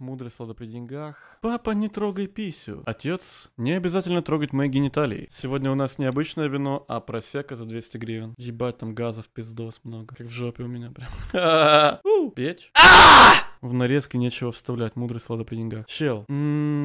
Мудрость лада при деньгах. Папа, не трогай писю. Отец, не обязательно трогать мои гениталии. Сегодня у нас не обычное вино, а просека за 200 гривен. Ебать, там газов пиздос много. Как в жопе у меня прям. Печь. А! В нарезке нечего вставлять, мудрость лада при деньгах. Чел,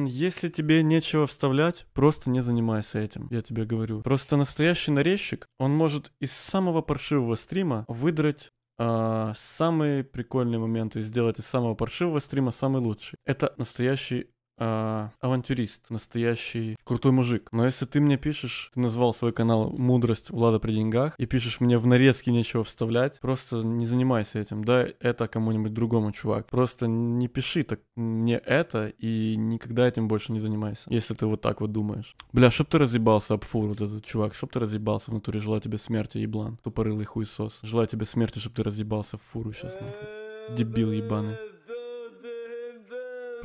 если тебе нечего вставлять, просто не занимайся этим, я тебе говорю. Просто настоящий нарезчик, он может из самого паршивого стрима выдрать а, самые прикольные моменты сделать из самого паршивого стрима самый лучший. Это настоящий а, авантюрист, настоящий крутой мужик. Но если ты мне пишешь, ты назвал свой канал «Мудрость Влада при деньгах» и пишешь мне в нарезке нечего вставлять, просто не занимайся этим, да, это кому-нибудь другому, чувак. Просто не пиши так мне это и никогда этим больше не занимайся, если ты вот так вот думаешь. Бля, чтоб ты разъебался об фур, вот этот чувак, чтоб ты разъебался в натуре, желаю тебе смерти, еблан, тупорылый хуесос. Желаю тебе смерти, чтоб ты разъебался в фуру сейчас, нахуй. Дебил ебаный.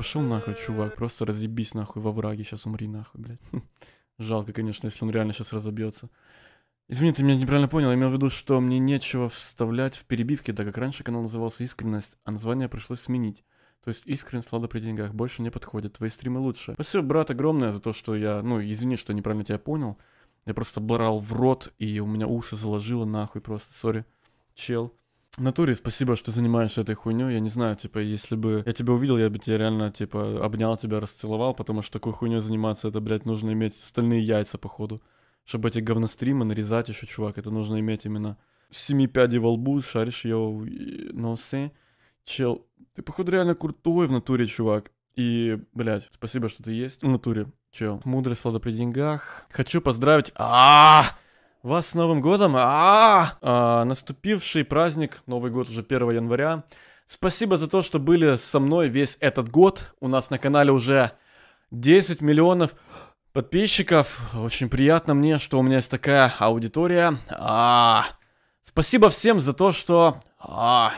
Пошел нахуй, чувак, просто разъебись нахуй во враге, сейчас умри нахуй, блядь. Жалко, конечно, если он реально сейчас разобьется. Извини, ты меня неправильно понял, я имел в виду, что мне нечего вставлять в перебивки, так как раньше канал назывался «Искренность», а название пришлось сменить. То есть искренность, лада при деньгах, больше не подходит, твои стримы лучше. Спасибо, брат, огромное за то, что я, ну, извини, что неправильно тебя понял. Я просто брал в рот, и у меня уши заложило нахуй просто, сори, чел. Натуре спасибо, что занимаешься этой хуйней. Я не знаю, типа, если бы я тебя увидел, я бы тебя реально, типа, обнял тебя, расцеловал, потому что такой хуйней заниматься, это, блядь, нужно иметь стальные яйца, походу. Чтобы эти говностримы нарезать еще, чувак, это нужно иметь именно семи пядей во лбу, шаришь, йоу, носы, чел. Ты, походу, реально крутой в натуре, чувак. И, блядь, спасибо, что ты есть в натуре, чел. Мудрость, лада при деньгах. Хочу поздравить... А, -а, -а, -а! Вас с Новым годом! А, -а, -а! а Наступивший праздник, Новый год уже 1 января. Спасибо за то, что были со мной весь этот год. У нас на канале уже 10 миллионов подписчиков. Очень приятно мне, что у меня есть такая аудитория. А -а -а. Спасибо всем за то, что... А -а -а.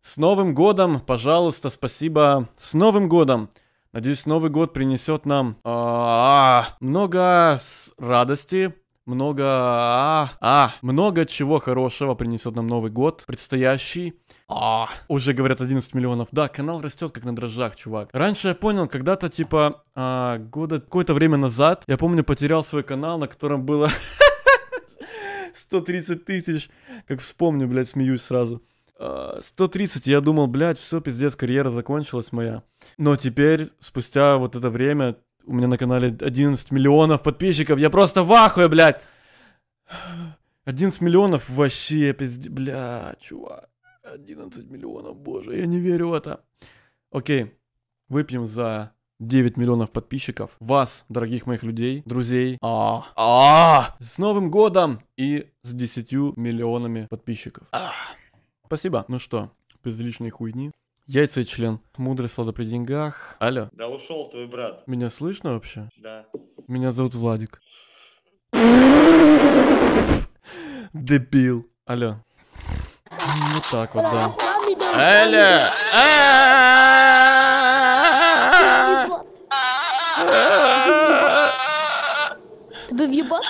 С Новым годом, пожалуйста, спасибо. С Новым годом! Надеюсь, Новый год принесет нам а -а -а, много радости, много... А, а, много чего хорошего принесет нам Новый год, предстоящий. А, уже говорят 11 миллионов. Да, канал растет как на дрожжах, чувак. Раньше я понял, когда-то типа а, года какое-то время назад, я помню, потерял свой канал, на котором было 130 тысяч. Как вспомню, блядь, смеюсь сразу. 130, а, я думал, блядь, все, пиздец, карьера закончилась моя. Но теперь, спустя вот это время, у меня на канале 11 миллионов подписчиков. Я просто в ахуе, блядь. 11 миллионов вообще, пизде... Бля, чувак. 11 миллионов, боже, я не верю в это. Окей, выпьем за 9 миллионов подписчиков. Вас, дорогих моих людей, друзей. А, а, с Новым годом и с 10 миллионами подписчиков. Спасибо. Ну что, без лишней хуйни. Яйца и член. Мудрость, влада при деньгах. Алло. Да ушел твой брат. Меня слышно вообще? Да. Меня зовут Владик. Дебил. Алло. Ну так вот, да. Алло! Ты бы въебал?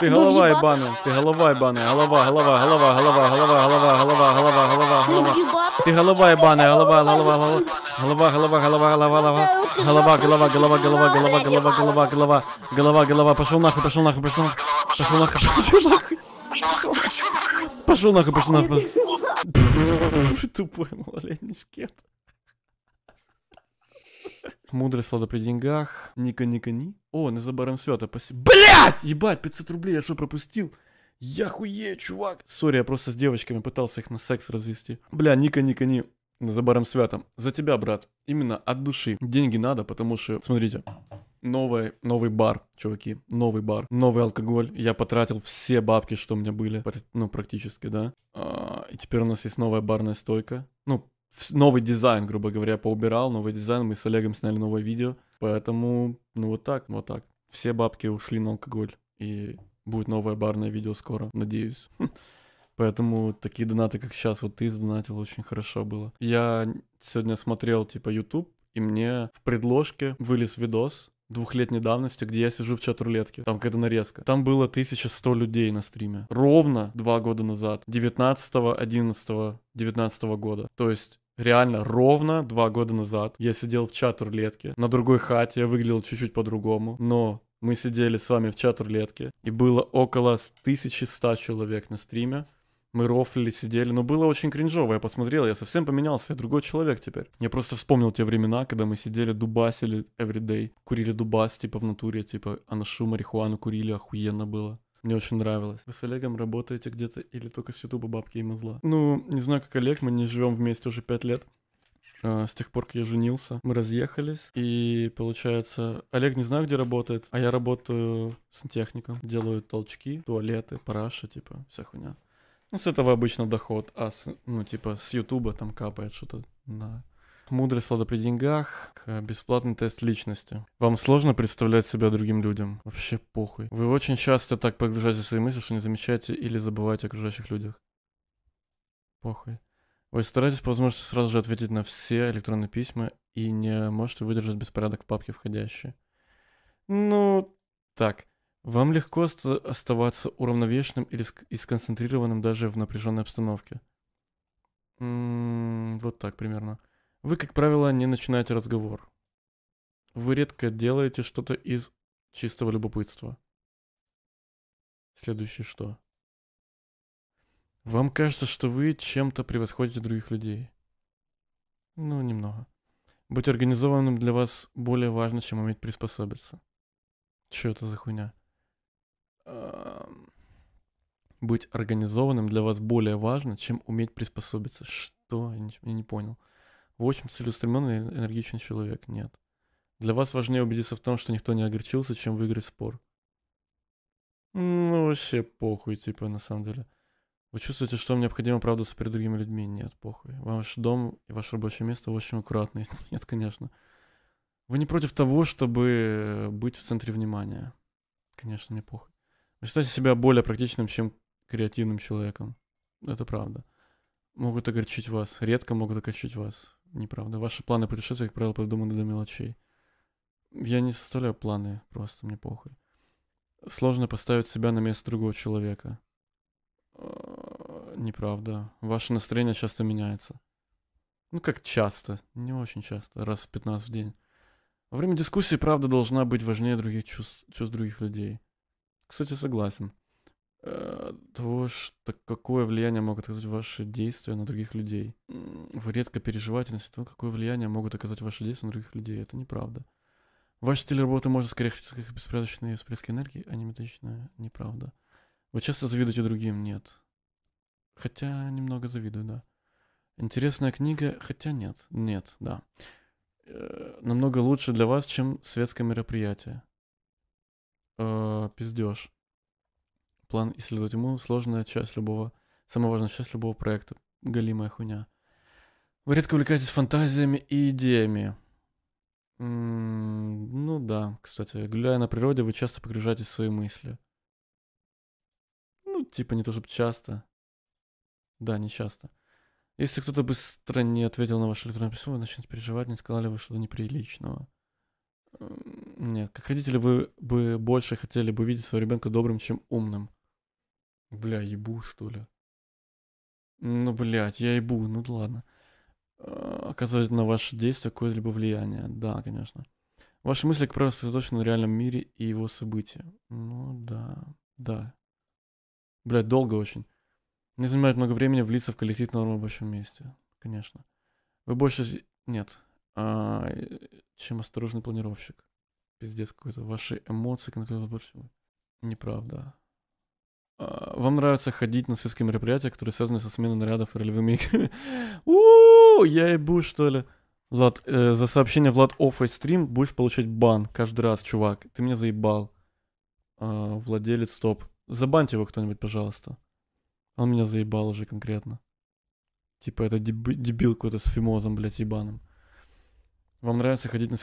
Ти голова ебана, ти голова ебана, голова, голова, голова, голова, голова, голова, голова, голова, голова, голова. Ти голова ебана, голова, голова, голова, голова, голова, голова, голова, голова, голова, голова, голова, голова, голова, голова, голова, голова, голова, голова, пошел нахуй, пошел нахуй, пошел нахуй, пошел нахуй, пошел нахуй. Пошел нахуй, пошел нахуй. Тупой малолетний шкет. Мудрость слада при деньгах. Ника, ника, ни. О, на за баром света. Паси... Блять! Ебать, 500 рублей, я что, пропустил? Я хуею, чувак. Сори, я просто с девочками пытался их на секс развести. Бля, Ника, Ника, ни. На баром святом. За тебя, брат. Именно от души. Деньги надо, потому что... Смотрите. Новый, новый бар, чуваки. Новый бар. Новый алкоголь. Я потратил все бабки, что у меня были. Ну, практически, да. А, и теперь у нас есть новая барная стойка. Ну, новый дизайн, грубо говоря, поубирал, новый дизайн, мы с Олегом сняли новое видео, поэтому, ну вот так, вот так. Все бабки ушли на алкоголь, и будет новое барное видео скоро, надеюсь. Хм. Поэтому такие донаты, как сейчас, вот ты задонатил, очень хорошо было. Я сегодня смотрел, типа, YouTube, и мне в предложке вылез видос двухлетней давности, где я сижу в чат-рулетке. Там какая-то нарезка. Там было 1100 людей на стриме. Ровно два года назад. 19 11 19 года. То есть Реально, ровно два года назад я сидел в чат рулетке На другой хате я выглядел чуть-чуть по-другому. Но мы сидели с вами в чат рулетке И было около 1100 человек на стриме мы рофлили, сидели. Но было очень кринжово, я посмотрел, я совсем поменялся, я другой человек теперь. Я просто вспомнил те времена, когда мы сидели, дубасили everyday, курили дубас, типа, в натуре, типа, а на аношу, марихуану курили, охуенно было. Мне очень нравилось. Вы с Олегом работаете где-то или только с Ютуба бабки и мазла? Ну, не знаю, как Олег, мы не живем вместе уже пять лет. А, с тех пор, как я женился, мы разъехались. И получается, Олег не знаю, где работает, а я работаю сантехником. Делаю толчки, туалеты, параши, типа, вся хуйня. Ну, с этого обычно доход, а с, ну, типа, с Ютуба там капает что-то на... Мудрость влада при деньгах, бесплатный тест личности. Вам сложно представлять себя другим людям? Вообще похуй. Вы очень часто так погружаете в свои мысли, что не замечаете или забываете о окружающих людях. Похуй. Вы стараетесь по возможности сразу же ответить на все электронные письма и не можете выдержать беспорядок в папке входящие. Ну, так. Вам легко оставаться уравновешенным или и сконцентрированным даже в напряженной обстановке. М-м, вот так примерно. Вы, как правило, не начинаете разговор. Вы редко делаете что-то из чистого любопытства. Следующее что? Вам кажется, что вы чем-то превосходите других людей. Ну, немного. Быть организованным для вас более важно, чем уметь приспособиться. Че это за хуйня? быть организованным для вас более важно, чем уметь приспособиться. Что? Я не, я не понял. В общем, целеустремленный энергичный человек. Нет. Для вас важнее убедиться в том, что никто не огорчился, чем выиграть спор. Ну, вообще похуй, типа, на самом деле. Вы чувствуете, что вам необходимо оправдываться перед другими людьми? Нет, похуй. Ваш дом и ваше рабочее место очень аккуратные. Нет, конечно. Вы не против того, чтобы быть в центре внимания? Конечно, не похуй. Считайте себя более практичным, чем креативным человеком. Это правда. Могут огорчить вас. Редко могут огорчить вас. Неправда. Ваши планы путешествия, как правило, придуманы до мелочей. Я не составляю планы, просто мне похуй. Сложно поставить себя на место другого человека. А, неправда. Ваше настроение часто меняется. Ну как часто? Не очень часто. Раз в 15 в день. Во время дискуссии правда должна быть важнее других чувств, чувств других людей. Кстати, согласен. Э, то, что какое влияние могут оказать ваши действия на других людей. Вы редко переживаете на то, какое влияние могут оказать ваши действия на других людей. Это неправда. Ваш стиль работы может скорее как беспорядочные всплески энергии, а не методичная неправда. Вы часто завидуете другим? Нет. Хотя немного завидую, да. Интересная книга, хотя нет. Нет, да. Э, намного лучше для вас, чем светское мероприятие э, а, пиздеж. План исследовать ему сложная часть любого, самая важная часть любого проекта. Галимая хуйня. Вы редко увлекаетесь фантазиями и идеями. М-м, ну да, кстати, гуляя на природе, вы часто погружаетесь в свои мысли. Ну, типа не то чтобы часто. Да, не часто. Если кто-то быстро не ответил на ваше электронное письмо, вы начнете переживать, не сказали вы что-то неприличного. Нет, как родители вы бы больше хотели бы видеть своего ребенка добрым, чем умным? Бля, ебу, что ли? Ну, блядь, я ебу, ну ладно. А, Оказывать на ваши действия какое-либо влияние. Да, конечно. Ваши мысли, как правило, сосредоточены на реальном мире и его события. Ну да, да. Блядь, долго очень. Не занимает много времени влиться в коллектив на рабочем месте. Конечно. Вы больше... Нет. А, э, чем осторожный планировщик. Пиздец какой-то. Ваши эмоции контролируют. Неправда. А, вам нравится ходить на сельские мероприятия, которые связаны со сменой нарядов и ролевыми играми? у я ебу, что ли? Влад, э, за сообщение Влад оф стрим будешь получать бан каждый раз, чувак. Ты меня заебал. Э, владелец, стоп. Забаньте его кто-нибудь, пожалуйста. Он меня заебал уже конкретно. Типа это деб- дебил какой-то с фимозом, блядь, ебаным. Вам нравится ходить на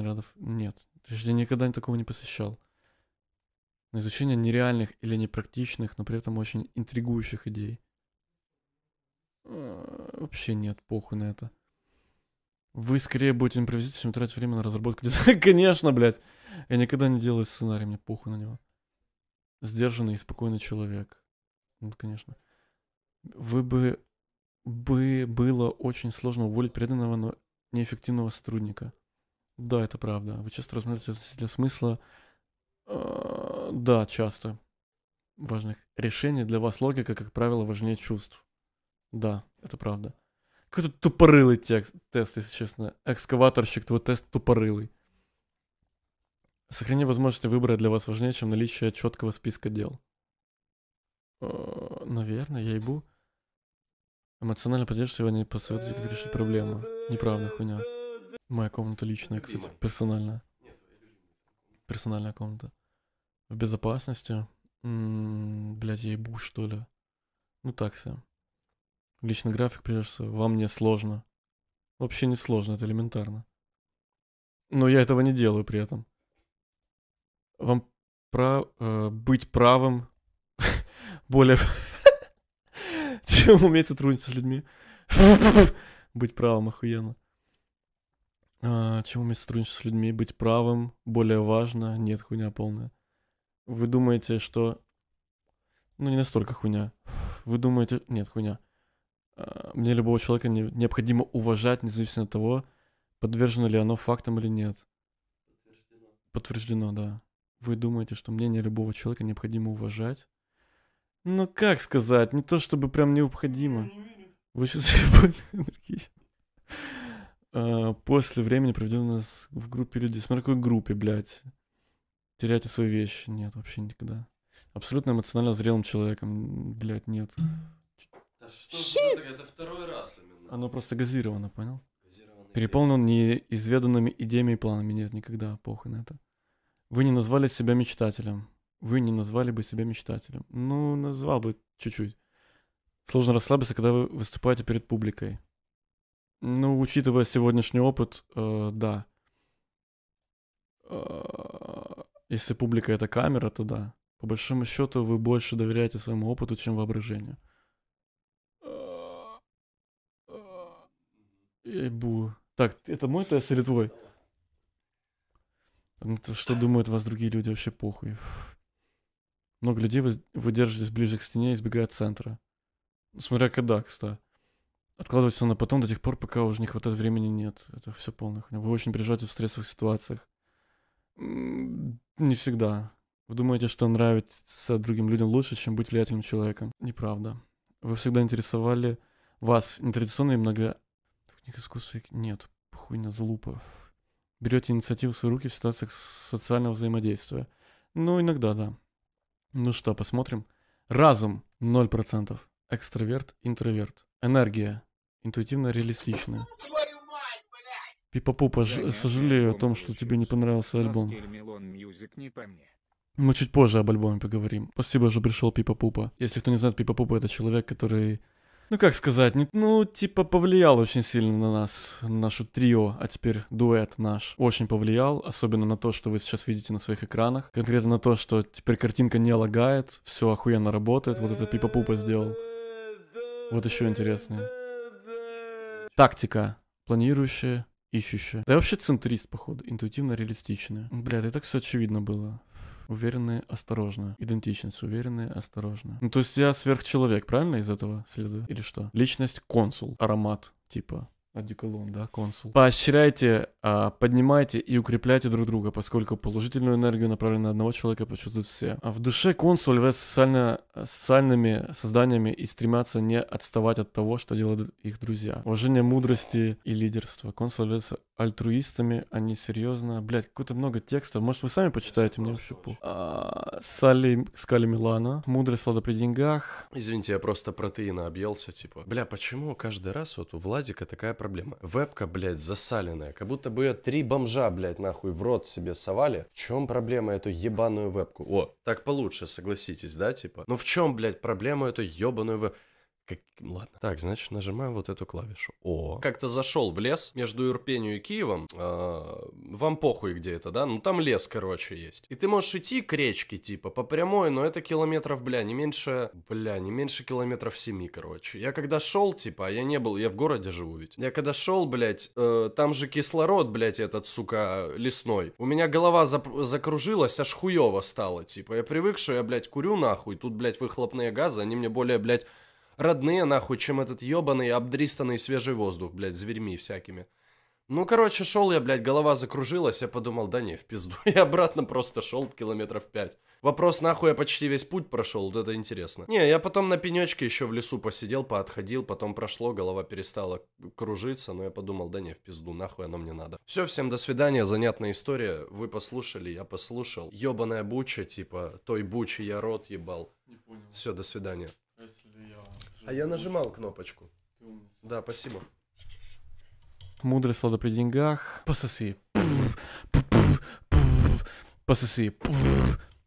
рядов? Нет. Я никогда такого не посещал. На изучение нереальных или непрактичных, но при этом очень интригующих идей. А, вообще нет, похуй на это. Вы скорее будете импровизировать, чем тратить время на разработку дизайна. Конечно, блядь. Я никогда не делаю сценарий, мне похуй на него. Сдержанный и спокойный человек. Ну, конечно. Вы бы... Бы было очень сложно уволить преданного, но неэффективного сотрудника. Да, это правда. Вы часто размышляете для смысла. Э, да, часто. Важных решений для вас логика, как правило, важнее чувств. Да, это правда. Какой-то тупорылый текст, тест, если честно. Экскаваторщик, твой тест тупорылый. Сохранение возможности выбора для вас важнее, чем наличие четкого списка дел. Э, наверное, я ебу. Эмоционально поддержка его не посоветует, как решить проблему. Неправда, хуйня. Моя комната личная, кстати, персональная. Персональная комната. В безопасности. М-м, блядь, я ебу, что ли. Ну так все. Личный график, прежде всего, вам не сложно. Вообще не сложно, это элементарно. Но я этого не делаю при этом. Вам про э, быть правым более чем уметь сотрудничать с людьми. Быть правым охуенно. А, чем уметь сотрудничать с людьми, быть правым более важно. Нет, хуйня полная. Вы думаете, что... Ну, не настолько хуйня. Вы думаете... Нет, хуйня. А, мне любого человека не... необходимо уважать, независимо от того, подвержено ли оно фактам или нет. Подтверждено. Подтверждено, да. Вы думаете, что мнение любого человека необходимо уважать, ну, как сказать, не то чтобы прям необходимо. Вы чувствуете энергии? А, после времени, проведенного в группе людей. Смотри, какой группе, блядь. Теряйте свои вещи. Нет, вообще никогда. Абсолютно эмоционально зрелым человеком, блядь, нет. Да что это, второй раз именно. Оно просто газировано, понял? Газированный Переполнен неизведанными идеями и планами. Нет, никогда, похуй на это. Вы не назвали себя мечтателем вы не назвали бы себя мечтателем. Ну, назвал бы чуть-чуть. Сложно расслабиться, когда вы выступаете перед публикой. Ну, учитывая сегодняшний опыт, э, да. Э, если публика это камера, то да. По большому счету вы больше доверяете своему опыту, чем воображению. Эйбу. Э, так, это мой тест или твой? А ну, что думают вас другие люди, вообще похуй. Фу. Много людей выдерживались ближе к стене, избегая центра. Смотря когда, кстати. Откладывается на потом до тех пор, пока уже не хватает времени, нет. Это все полная хуйня. Вы очень переживаете в стрессовых ситуациях. Не всегда. Вы думаете, что нравится другим людям лучше, чем быть влиятельным человеком. Неправда. Вы всегда интересовали вас нетрадиционные много... Техник искусств нет. Хуйня залупа. Берете инициативу в свои руки в ситуациях социального взаимодействия. Ну, иногда, да. Ну что, посмотрим. Разум 0%. Экстраверт, интроверт. Энергия. Интуитивно реалистичная. Пипа-пупа, сожалею о том, что тебе не понравился альбом. Мы чуть позже об альбоме поговорим. Спасибо, что пришел Пипа-пупа. Если кто не знает, Пипа-пупа это человек, который ну как сказать, не, ну типа повлиял очень сильно на нас, на нашу трио, а теперь дуэт наш. Очень повлиял, особенно на то, что вы сейчас видите на своих экранах. Конкретно на то, что теперь картинка не лагает, все охуенно работает, вот это пипа-пупа сделал. Вот еще интереснее. Тактика. Планирующая, ищущая. Да я вообще центрист, походу. Интуитивно реалистичная. Бля, да и так все очевидно было. Уверенные, осторожно. Идентичность. Уверенные, осторожно. Ну, то есть я сверхчеловек, правильно из этого следую Или что? Личность консул. Аромат. Типа Одеколон, да, консул. Поощряйте, а, поднимайте и укрепляйте друг друга, поскольку положительную энергию, направленную на одного человека, почувствуют все. А в душе консул является социально, социальными созданиями и стремятся не отставать от того, что делают их друзья. Уважение мудрости и лидерства. Консул является альтруистами, они а серьезно. Блять, какое-то много текста. Может, вы сами почитаете мне вообще по. А, Салли Скали Милана. Мудрость Влада при деньгах. Извините, я просто протеина объелся, типа. Бля, почему каждый раз вот у Владика такая проблема? Вебка, блядь, засаленная. Как будто бы три бомжа, блядь, нахуй в рот себе совали. В чем проблема эту ебаную вебку? О, так получше, согласитесь, да, типа? Ну в чем, блядь, проблема эту ебаную вебку? Как... Ладно. Так, значит, нажимаем вот эту клавишу. О. Как-то зашел в лес между Ирпенью и Киевом. Э, вам похуй, где это, да? Ну там лес, короче, есть. И ты можешь идти к речке, типа, по прямой, но это километров, бля, не меньше, бля, не меньше километров семи, короче. Я когда шел, типа, а я не был, я в городе живу ведь. Я когда шел, блядь, э, там же кислород, блядь, этот, сука, лесной. У меня голова зап- закружилась, аж хуево стало, типа. Я привык, что я, блядь, курю нахуй, тут, блядь, выхлопные газы, они мне более, блядь, родные, нахуй, чем этот ебаный, обдристанный свежий воздух, блядь, зверьми всякими. Ну, короче, шел я, блядь, голова закружилась, я подумал, да не, в пизду. И обратно просто шел километров пять. Вопрос, нахуй я почти весь путь прошел, вот это интересно. Не, я потом на пенечке еще в лесу посидел, поотходил, потом прошло, голова перестала кружиться, но я подумал, да не, в пизду, нахуй оно мне надо. Все, всем до свидания, занятная история, вы послушали, я послушал. Ебаная буча, типа, той бучи я рот ебал. Не понял. Все, до свидания. А если я... А я нажимал кнопочку. Да, спасибо. Мудрый слада при деньгах. Пососи. Пососи.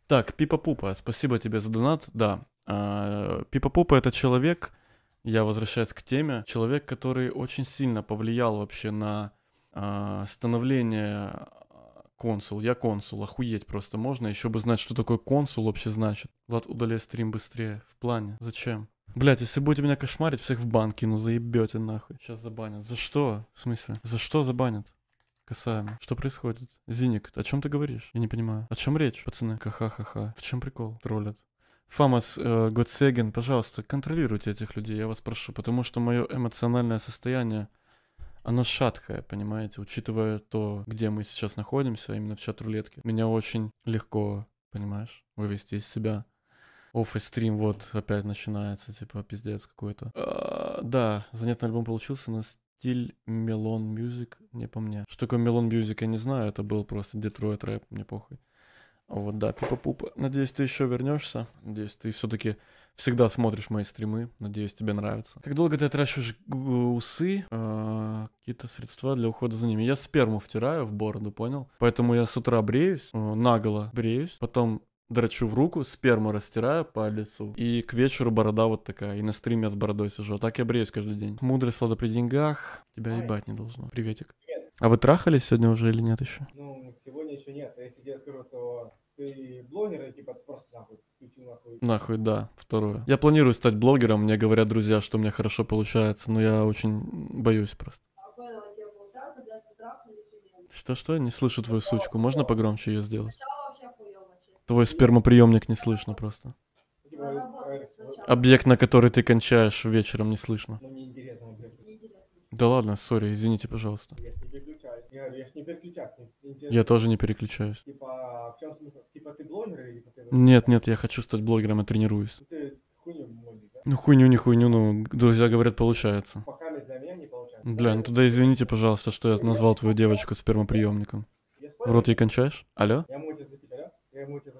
Так, Пипа Пупа, спасибо тебе за донат. Да, а, Пипа Пупа это человек, я возвращаюсь к теме, человек, который очень сильно повлиял вообще на а, становление консул. Я консул, охуеть просто можно. Еще бы знать, что такое консул вообще значит. Влад, удаляй стрим быстрее. В плане. Зачем? Блять, если будете меня кошмарить, всех в бан кину, заебете нахуй. Сейчас забанят. За что? В смысле? За что забанят? Касаемо. Что происходит? Зиник, о чем ты говоришь? Я не понимаю. О чем речь, пацаны? Ха-ха-ха-ха. В чем прикол? Троллят. Фамас э, Готсеген, пожалуйста, контролируйте этих людей, я вас прошу, потому что мое эмоциональное состояние, оно шаткое, понимаете, учитывая то, где мы сейчас находимся, именно в чат рулетки. Меня очень легко, понимаешь, вывести из себя. Оф стрим, вот, опять начинается, типа, пиздец какой-то. А, да, занятный альбом получился, но стиль Мелон Мьюзик не по мне. Что такое Мелон Мьюзик, я не знаю, это был просто Детройт рэп, мне похуй. Вот, да, пипа-пупа. Надеюсь, ты еще вернешься. Надеюсь, ты все-таки всегда смотришь мои стримы. Надеюсь, тебе нравится. Как долго ты отращиваешь усы? Э, какие-то средства для ухода за ними. Я сперму втираю в бороду, понял? Поэтому я с утра бреюсь, э, наголо бреюсь, потом драчу в руку, сперму растираю по лицу. И к вечеру борода вот такая. И на стриме с бородой сижу. А так я бреюсь каждый день. Мудрость, лада при деньгах. Тебя ебать не должно. Приветик. Привет. А вы трахались сегодня уже или нет еще? Ну, сегодня еще нет. А Если я скажу, то ты блогер, и типа просто нахуй, нахуй. Нахуй, да, второе. Я планирую стать блогером, мне говорят друзья, что у меня хорошо получается, но я очень боюсь просто. Что-что? Не слышу твою сучку. Можно погромче ее сделать? Твой спермоприемник не слышно просто. Объект, на который ты кончаешь вечером, не слышно. Да ладно, сори, извините, пожалуйста. Я, я, не я тоже не переключаюсь. Типа, типа, ты блогер, или... Нет, нет, я хочу стать блогером и тренируюсь. Хуйню можешь, да? Ну хуйню, не хуйню, ну друзья говорят, получается. Для, получается. для ну тогда извините, пожалуйста, что я назвал твою девочку спермоприемником. В рот ей кончаешь? Алло? Я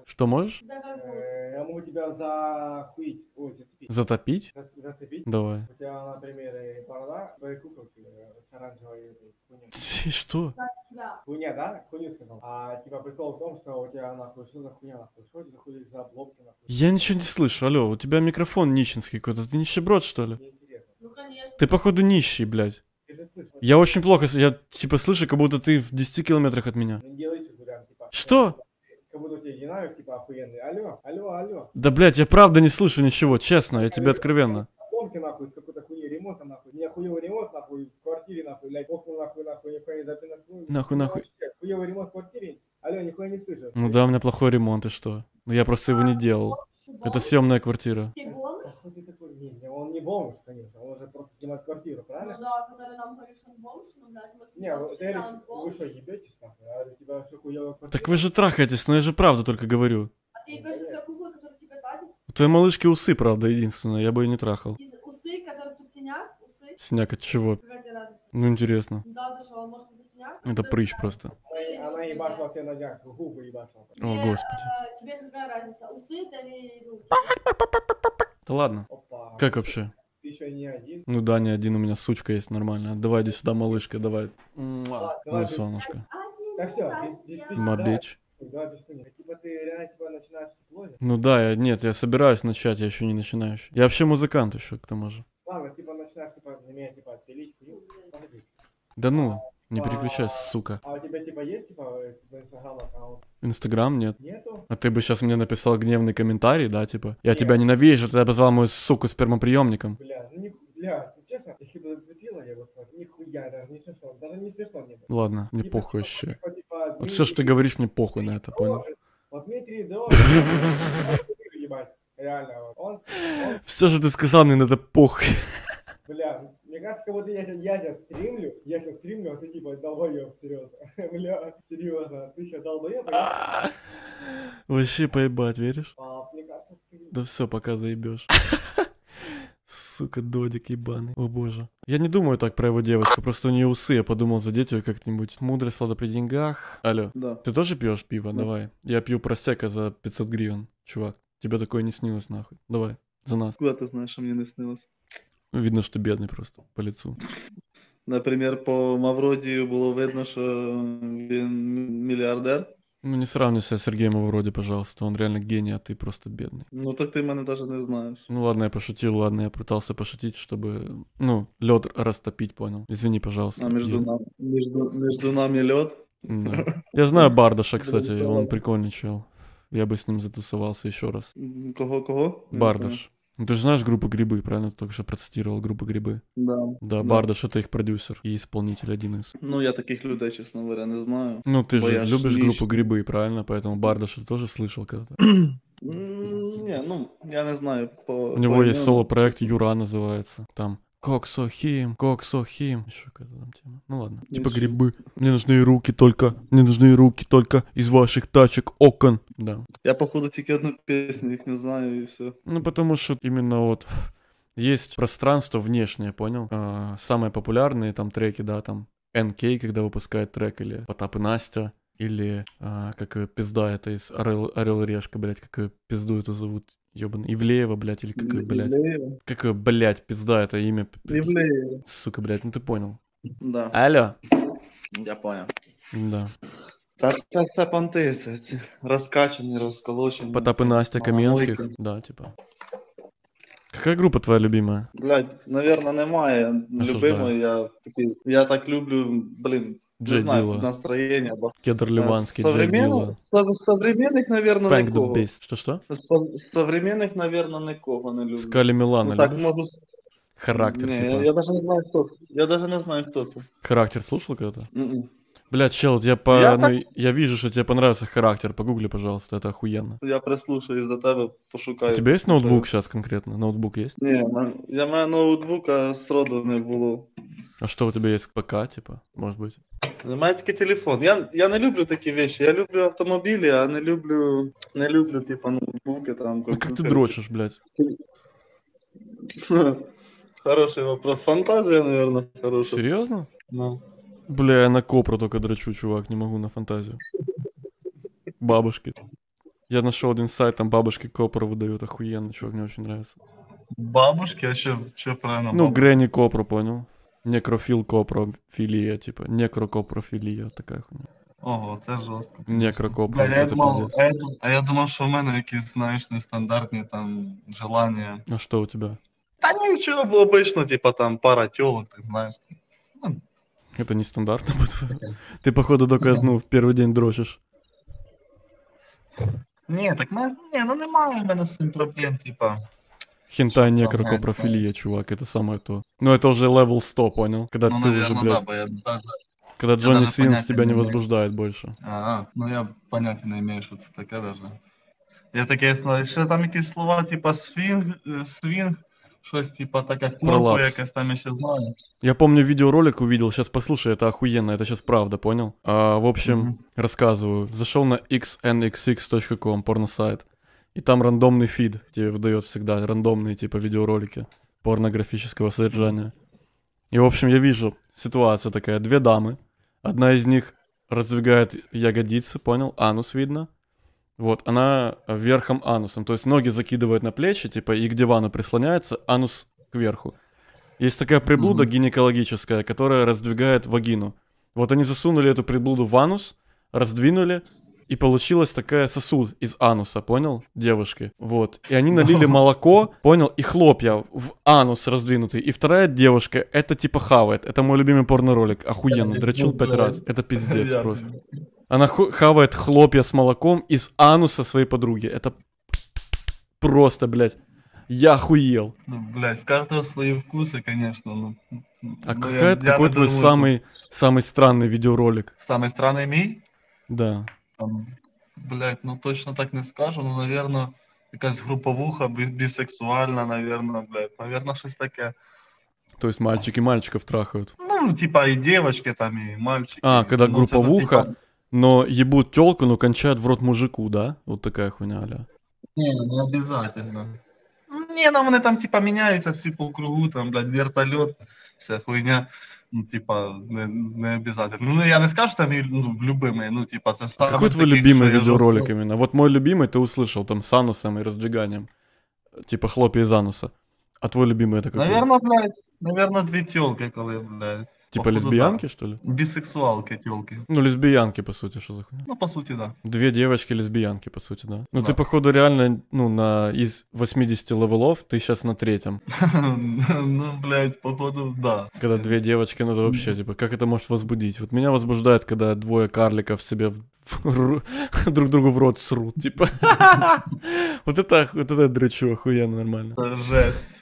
что можешь? Э, я могу тебя захуить. Ой, затопить. Затопить? затопить. Давай. У тебя, например, э, борода, твои куколки э, с оранжевой хуйней. Что? Да. Хуйня, да? Хуйню сказал. А типа прикол в том, что у тебя нахуй, что за хуйня нахуй? Что за хуйня за обломки нахуй? Я ничего не слышу. Алло, у тебя микрофон нищенский какой-то. Ты нищеброд, что ли? Мне интересно. Ну, конечно. Ты, походу, нищий, блядь. Я очень плохо, я типа слышу, как будто ты в 10 километрах от меня. Ну, что? Типа как будто у тебя динамик типа охуенный. Алло, алло, алло. Да, блядь, я правда не слышу ничего, честно, я тебе откровенно. Помки нахуй, с какой-то хуйни ремонта нахуй. Не охуевый ремонт нахуй в квартире нахуй, блядь, окна нахуй, нахуй, не забил ну, нахуй. Нахуй, нахуй. Хуевый ремонт в квартире, алло, нихуя не слышу. Ну да, у меня плохой ремонт, и что? Но ну, я просто его не делал. Это съемная квартира не, он не бомж, конечно, он уже просто снимает квартиру, правильно? Ну да, который нам говорит, что он бомж, ну да, может, не, он ты говоришь, вы что, ебетесь нахуй, а у тебя все хуево квартира. Так вы же трахаетесь, но ну я же правду только говорю. А ты ебешься с какого, который тебя садит? У твоей малышки усы, правда, единственное, я бы ее не трахал. Из усы, которые тут синяк, усы? Синяк от чего? Ну интересно. Да, да что, а может это синяк? Это прыщ просто. Она ебашила себе ногах, губы ебашила. О, э, господи. Тебе какая разница, усы или руки? Да ладно. Опа. Как вообще? Ты еще не один? Ну да, не один, у меня сучка есть нормально. Давай иди сюда, малышка, давай. Ладно, ну, солнышко. Да все, без, Ну да, я, нет, я собираюсь начать, я еще не начинающий. Я вообще музыкант еще, к тому же. Ладно, типа начинаешь, типа, на меня, типа, пилить, Да ну. А, не переключайся, сука. А у тебя типа есть типа инстаграм аккаунт? Инстаграм нет. Нету? А ты бы сейчас мне написал гневный комментарий, да, типа? Я нет. тебя ненавижу, ты обозвал мою суку спермоприемником. Бля, ну не, бля, честно, если бы зацепила, я бы сказал, Нихуя, даже не смешно, даже не смешно мне было. Ладно, мне типа, похуй типа, вообще. Типа, типа, Дмитрий... все, что ты говоришь, мне похуй на это, понял? Вот Дмитрий Дорожин, ебать, реально, вот он... Все, что ты сказал, мне на это похуй. Бля, как кого-то я, я сейчас стримлю, я сейчас стримлю, а ты типа долбоеб, серьезно. Бля, серьезно, ты сейчас долбоеб? А? Вообще поебать, веришь? А, да все, пока заебешь. Сука, додик ебаный. О боже. Я не думаю так про его девочку, просто у нее усы, я подумал задеть ее как-нибудь. Мудрость, лада при деньгах. Алло. Да. Ты тоже пьешь пиво? Нет. Давай. Я пью просека за 500 гривен, чувак. Тебе такое не снилось нахуй. Давай, за нас. Куда ты знаешь, а мне не снилось? видно, что бедный просто по лицу. Например, по Мавродію было видно, что он миллиардер. Ну, не сравнивайся с Сергеем Мавроди, пожалуйста. Он реально гений, а ты просто бедный. Ну, так ты меня даже не знаешь. Ну, ладно, я пошутил, ладно, я пытался пошутить, чтобы, ну, лед растопить, понял. Извини, пожалуйста. А между, нам, между, между нами лед? Да. Я знаю Бардаша, кстати, он прикольный чел. Я бы с ним затусовался еще раз. Кого-кого? Бардаш. Ну, ты же знаешь группу «Грибы», правильно? Ты только что процитировал группу «Грибы». Да. Да, да. что это их продюсер и исполнитель один из. Ну, я таких людей, честно говоря, не знаю. Ну, ты же любишь лично. группу «Грибы», правильно? Поэтому Бардаш ты тоже слышал когда-то. Не, ну, я не знаю. По, У него по есть соло-проект «Юра» называется. Там Коксохим, коксохим. Еще какая-то там тема? Ну ладно. Ничего. Типа грибы. Мне нужны руки только. Мне нужны руки только из ваших тачек, окон. Да. Я походу только одну песню их не знаю и все. Ну потому что именно вот есть пространство внешнее, понял? А, самые популярные там треки, да, там N.K. когда выпускает трек, или Потап и Настя, или а, как пизда это из Орел, Орел и Решка, блядь, как пизду это зовут, Ёбан, Ивлеева, блядь, или какое, блядь? Ивлеева. Какое, блядь, пизда это имя? Ивлеева. Сука, блядь, ну ты понял. Да. Алло. Я понял. Да. Та понты, раскачанные, расколоченные. Потап и Настя Каменских, Мамойки. да, типа. Какая группа твоя любимая? Блядь, наверное, немає. Любимої я Я так люблю, блин. Джей не знаю, настроение. Кедр Ливанский, современных, Джей современних, наверное, Frank никого. Beast. що Что Со- современних, наверное, никого не любят. Скали Мілана ну, так, любиш? Можу... Характер, не, типа. Я, даже не знаю, кто. Я даже не знаю, кто это. Характер слушал когда-то? М-м. Бля, чел, я по. Я, ну, так... я вижу, что тебе понравился характер. Погугли, пожалуйста, это охуенно. Я прислушаюсь до тебя, пошукаю. У тебя есть ноутбук сейчас конкретно? Ноутбук есть? Не, я моя ноутбука сроду не было. А что у тебя есть ПК, типа, может быть? Немає тільки телефон. Я я не люблю такі вещи. Я люблю автомобілі, а не люблю не люблю, типа, ноутбуки там. А как ты дрочишь, блядь? Хороший вопрос. Фантазия, наверное, хорошая. Серьезно? Ну. Бля, я на копру только дрочу, чувак, не могу на фантазию. Бабушки. Я нашел один сайт, там бабушки копру выдают, охуенно, чувак, мне очень нравится. Бабушки? А что правильно? Ну, Грэнни Копру, понял. Некрофілкопрофілія, типу, некрокопрофілія, така хуйня. Ого, це жорстко. Некрокопро. А, я думав, а, я, а я думав, що в мене якісь, знаєш, нестандартні там желання. А що у тебе? Та нічого, було обично, типа там пара тілок, ти знаєш. Ну, это нестандартно, по-твоему. Ты, походу, только одну в первый день дрочишь. Ні, так не, ну немає в мене з цим проблем, типа. Хентай некроко чувак, это самое то. Но ну, это уже левел 100, понял? Когда ну, ты наверное, уже, блядь... Да, я даже... Когда я Джонни Синс тебя не, не возбуждает больше. А, ну я понятия не имею, что це таке даже. Я таке знаю, ще там якісь слова, типа свінг, э, свінг, Щось типа такая как курку якось там еще знаю. Я помню видеоролик увидел, сейчас послушай, это охуенно, это сейчас правда, понял? А, в общем, mm-hmm. рассказываю. Зашел на xnxx.com, порносайт. И там рандомный фид тебе выдает всегда, рандомные типа видеоролики порнографического содержания. И, в общем, я вижу ситуация такая. Две дамы. Одна из них раздвигает ягодицы, понял? Анус видно. Вот, она верхом анусом. То есть ноги закидывает на плечи, типа, и к дивану прислоняется, анус кверху. Есть такая приблуда mm-hmm. гинекологическая, которая раздвигает вагину. Вот они засунули эту приблуду в анус, раздвинули, и получилась такая сосуд из ануса, понял, девушки? Вот. И они налили молоко, понял, и хлопья в анус раздвинутый. И вторая девушка, это типа хавает. Это мой любимый порно-ролик. Охуенно, дрочил пять раз. Это пиздец просто. Она хавает хлопья с молоком из ануса своей подруги. Это просто, блядь. Я охуел. Ну, блядь, каждого свои вкусы, конечно, но... Ну. А ну, какая, я, какой я твой самый, самый странный видеоролик? Самый странный мей. Да там, блядь, ну точно так не скажу, ну, наверное, якась груповуха бі- бісексуальна, наверное, блядь, наверное, щось таке. То есть мальчики мальчиков трахают? Ну, типа и девочки там, и мальчики. А, когда ну, ну групповуха, типа... но ебут телку, но кончают в рот мужику, да? Вот такая хуйня, аля. Не, не ну, обязательно. Не, ну они там типа меняются всі по кругу, там, блядь, вертолет, вся хуйня ну, типа, не, не обязательно. Ну, я не скажу, что они ну, любимые, ну, типа, це саме Какой твой любимый видеоролик именно? Вот мой любимый ты услышал, там, с анусом и раздвиганием. Типа, хлопья из ануса. А твой любимый это какой? Наверное, блядь, наверное, дві тілки, коли, блядь. Типа Походу, лесбиянки, да. что ли? Бисексуалки, телки. Ну, лесбиянки, по сути, что за хуйня? Ну, по сути, да. Две девочки-лесбиянки, по сути, да. Ну, да. ты, походу, реально, ну, на из 80 левелов, ты сейчас на третьем. Ну, блядь, походу, да. Когда две девочки, ну, это вообще, типа, как это может возбудить? Вот меня возбуждает, когда двое карликов себе друг другу в рот срут, типа. Вот это, вот это дрочу охуенно нормально. Жесть.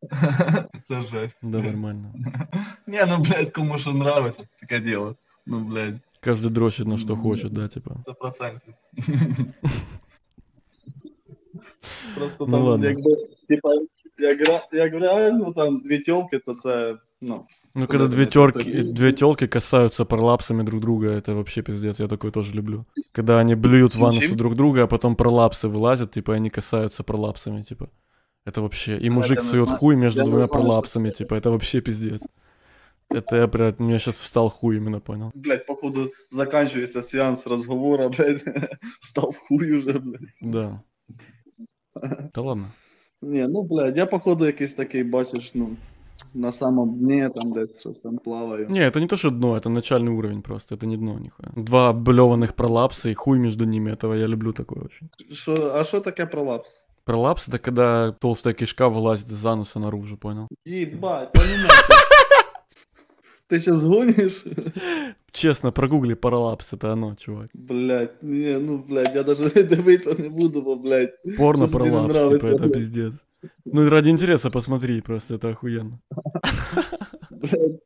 Это жесть. Да, нормально. Не, ну, блядь, кому что нравится, так дело. Ну, блядь. Каждый дрочит на что хочет, да, типа. Сто процентов. Просто ну там, типа, «А, ну, типа, як, як реально там дві тілки, то це, ну... Ну, когда две терки, это... две телки э, касаются пролапсами друг друга, это вообще пиздец, я такое тоже люблю. Когда они блюют в анусу друг друга, а потом пролапсы вылазят, типа, они касаются пролапсами, типа. Это вообще... И мужик Поэтому... сует хуй между двумя пролапсами, типа, это вообще пиздец. Это я, блядь, у меня сейчас встал хуй, именно понял. Блядь, походу заканчивается сеанс разговора, блядь, встал хуй уже, блядь. Да. Да ладно. Не, ну, блядь, я, походу, якийсь такий, бачиш, ну, на самом дне там десь щось там плаваю. Не, это не то, что дно, это начальный уровень просто, это не дно нихуя. Два блеванных пролапса и хуй между ними, этого я люблю такое очень. Шо, а что такое пролапс? Пролапс — это когда толстая кишка вылазит из ануса наружу, понял? Ебать, понимаешь? Ну Ты сейчас гонишь? Честно, прогугли паралапс, это оно, чувак. Блять, не, ну, блять, я даже дивиться не буду, бо, блядь. Порно паралапс, типа, это блядь. пиздец. Ну, ради интереса посмотри, просто это охуенно. Блядь.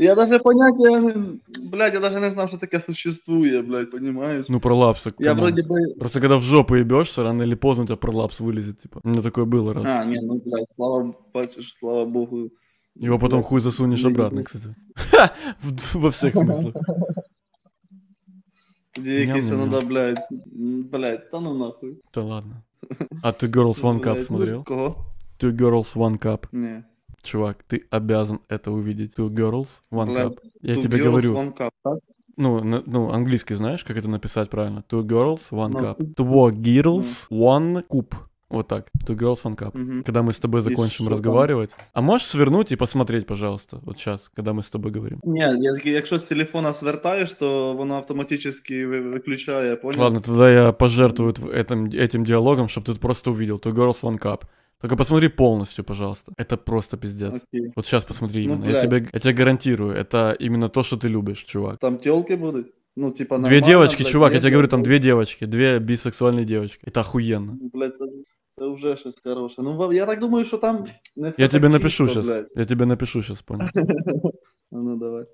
Я даже понятия, блядь, я даже не знал, что такое существует, блядь, понимаешь? Ну, пролапс. Я кому? вроде бы... Просто когда в жопу ебешься, рано или поздно у тебя пролапс вылезет, типа. У меня такое было раз. А, не, ну, блядь, слава, бачишь, слава богу. Его потом хуй засунешь обратно, кстати. Во всех смыслах. Якийся надо, блядь, блядь, да ну нахуй. Да ладно. А ты Girls One Cup ну смотрел? Кого? Two Girls One Cup. Не чувак, ты обязан это увидеть. Two girls, one cup. Я two тебе girls, говорю. One cup, так? ну, на, ну, английский знаешь, как это написать правильно? Two girls, one no. cup. Two girls, one cup. Вот так. Two girls, one cup. Mm-hmm. Когда мы с тобой закончим Еще разговаривать. Там. А можешь свернуть и посмотреть, пожалуйста, вот сейчас, когда мы с тобой говорим? Ні, якщо с телефона свертаєш, то оно автоматически виключає, понял? Ладно, тогда я пожертвую этим, этим диалогом, чтобы ты просто увидел. Two girls, one cup. Только посмотри полностью, пожалуйста. Это просто пиздец. Окей. Вот сейчас посмотри ну, именно. Ну, я, тебе, я тебе гарантирую, это именно то, что ты любишь, чувак. Там телки будут? Ну, типа, Две девочки, блядь, чувак, я тебе говорю, там две девочки, две бисексуальные девочки. Это охуенно. Ну, блядь, это уже что хорошее. Ну, я так думаю, что там... Ну, я тебе напишу сейчас. Я тебе напишу сейчас, понял? Ну, давай.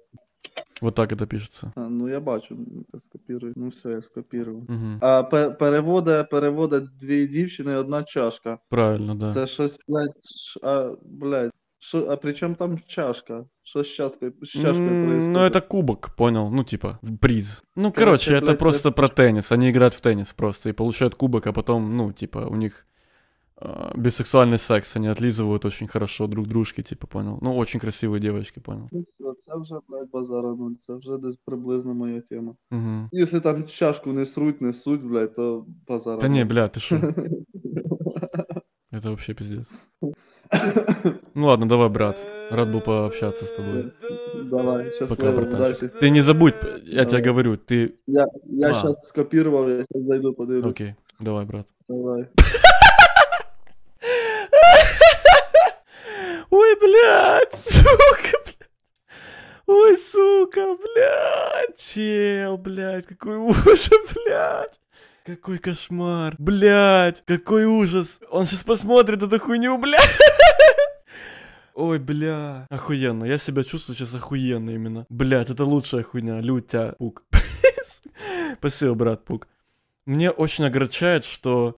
Вот так это пишется. А, ну я бачу, я скопірую. Ну все, я скопірую. Угу. А пер- переводи, переводи дві дівчини, одна чашка. Правильно, да. Це щось, блядь, ш- а, блядь. Шо, а при чем там чашка? Что с чашкой, с чашкой М, Ну, это кубок, понял? Ну, типа, приз. Ну, короче, Короче, это блядь, просто про теннис. Они играют в теннис просто и получают кубок, а потом, ну, типа, у них Э, бисексуальный секс, они отлизывают очень хорошо друг дружки, типа понял. Ну, очень красивые девочки, понял. Це вже блядь, базара ну це вже десь приблизно моя тема. Угу. Якщо там чашку не сруть, не суть, блядь, то базара. Да не, блядь, ты шо? Это вообще пиздец. Ну ладно, давай, брат. Рад был пообщаться с тобой. Давай, сейчас Пока, братанчик. Ты не забудь, я тебе говорю, ты... Я, я а. сейчас скопировал, я сейчас зайду, подойду. Окей, давай, брат. Давай. Ой, блядь, сука, блядь. Ой, сука, блядь. Чел, блядь, какой ужас, блядь. Какой кошмар. Блядь, какой ужас. Он сейчас посмотрит эту хуйню, блядь. Ой, бля. Охуенно. Я себя чувствую сейчас охуенно именно. Блядь, это лучшая хуйня. Лютя, пук. Спасибо, брат, пук. Мне очень огорчает, что